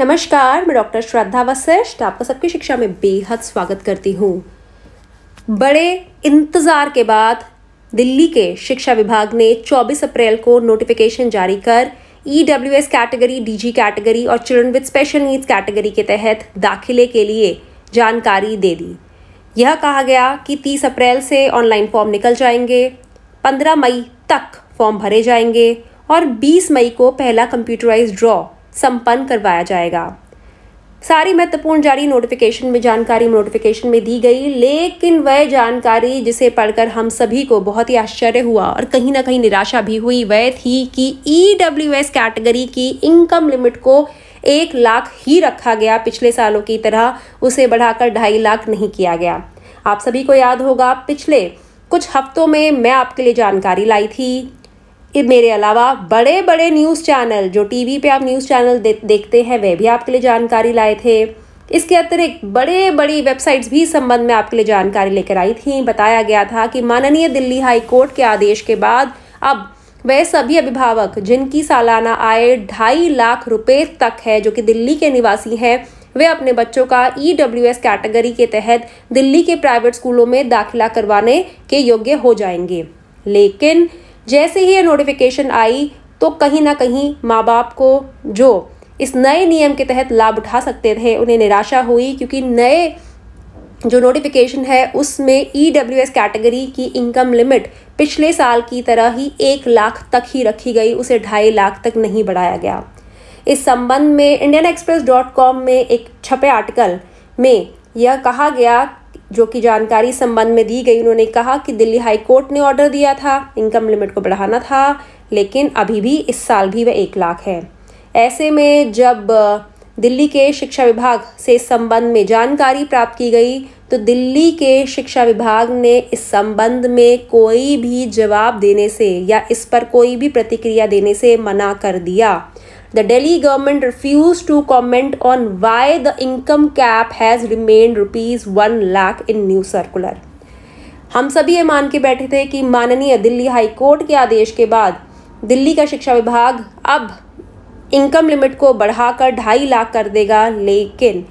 नमस्कार मैं डॉक्टर श्रद्धा वशिष्ठ आपका सबकी शिक्षा में बेहद स्वागत करती हूँ बड़े इंतज़ार के बाद दिल्ली के शिक्षा विभाग ने 24 अप्रैल को नोटिफिकेशन जारी कर E W S category D G category और children with special needs category के तहत दाखिले के लिए जानकारी दे दी यह कहा गया कि 30 अप्रैल से ऑनलाइन फॉर्म निकल जाएंगे 15 मई तक फॉर्म भरे जाएंगे और 20 मई को पहला कंप्यूटराइज ड्रॉ संपन्न करवाया जाएगा सारी महत्वपूर्ण जारी नोटिफिकेशन में जानकारी नोटिफिकेशन में दी गई लेकिन वह जानकारी जिसे पढ़कर हम सभी को बहुत ही आश्चर्य हुआ और कहीं ना कहीं निराशा भी हुई वह थी कि ई e कैटेगरी की इनकम लिमिट को एक लाख ही रखा गया पिछले सालों की तरह उसे बढ़ाकर ढाई लाख नहीं किया गया आप सभी को याद होगा पिछले कुछ हफ्तों में मैं आपके लिए जानकारी लाई थी मेरे अलावा बड़े बड़े न्यूज़ चैनल जो टीवी पे आप न्यूज़ चैनल दे, देखते हैं वह भी आपके लिए जानकारी लाए थे इसके अतिरिक्त बड़े बड़ी वेबसाइट्स भी संबंध में आपके लिए जानकारी लेकर आई थी बताया गया था कि माननीय दिल्ली हाई कोर्ट के आदेश के बाद अब वह सभी अभिभावक जिनकी सालाना आय ढाई लाख रुपए तक है जो कि दिल्ली के निवासी हैं वे अपने बच्चों का ई e कैटेगरी के तहत दिल्ली के प्राइवेट स्कूलों में दाखिला करवाने के योग्य हो जाएंगे लेकिन जैसे ही ये नोटिफिकेशन आई तो कहीं ना कहीं माँ बाप को जो इस नए नियम के तहत लाभ उठा सकते थे उन्हें निराशा हुई क्योंकि नए जो नोटिफिकेशन है उसमें ई डब्ल्यू एस कैटेगरी की इनकम लिमिट पिछले साल की तरह ही एक लाख तक ही रखी गई उसे ढाई लाख तक नहीं बढ़ाया गया इस संबंध में इंडियन एक्सप्रेस डॉट कॉम में एक छपे आर्टिकल में यह कहा गया जो कि जानकारी संबंध में दी गई उन्होंने कहा कि दिल्ली हाई कोर्ट ने ऑर्डर दिया था इनकम लिमिट को बढ़ाना था लेकिन अभी भी इस साल भी वह एक लाख है ऐसे में जब दिल्ली के शिक्षा विभाग से इस संबंध में जानकारी प्राप्त की गई तो दिल्ली के शिक्षा विभाग ने इस संबंध में कोई भी जवाब देने से या इस पर कोई भी प्रतिक्रिया देने से मना कर दिया the Delhi government refuse to comment on why the income cap has remain rupees one lakh in new circular हम सभी ये मान के बैठे थे कि माननीय दिल्ली हाई कोर्ट के आदेश के बाद दिल्ली का शिक्षा विभाग अब इनकम लिमिट को बढ़ाकर ढाई लाख कर देगा लेकिन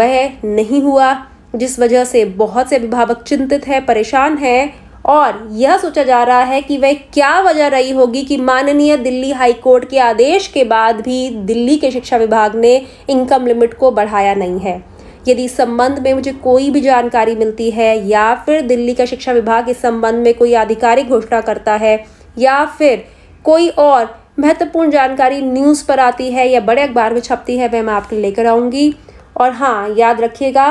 वह नहीं हुआ जिस वजह से बहुत से अभिभावक चिंतित हैं परेशान हैं और यह सोचा जा रहा है कि वह क्या वजह रही होगी कि माननीय दिल्ली हाईकोर्ट के आदेश के बाद भी दिल्ली के शिक्षा विभाग ने इनकम लिमिट को बढ़ाया नहीं है यदि इस संबंध में मुझे कोई भी जानकारी मिलती है या फिर दिल्ली का शिक्षा विभाग इस संबंध में कोई आधिकारिक घोषणा करता है या फिर कोई और महत्वपूर्ण जानकारी न्यूज़ पर आती है या बड़े अखबार में छपती है वह मैं आपके लिए लेकर आऊँगी और हाँ याद रखिएगा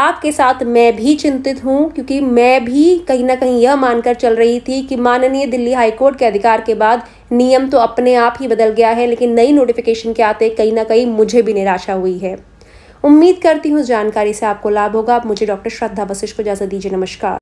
आपके साथ मैं भी चिंतित हूँ क्योंकि मैं भी कहीं ना कहीं यह मानकर चल रही थी कि माननीय दिल्ली हाईकोर्ट के अधिकार के बाद नियम तो अपने आप ही बदल गया है लेकिन नई नोटिफिकेशन के आते कहीं ना कहीं मुझे भी निराशा हुई है उम्मीद करती हूँ जानकारी से आपको लाभ होगा आप मुझे डॉक्टर श्रद्धा वशिष्ठ को इजाजत दीजिए नमस्कार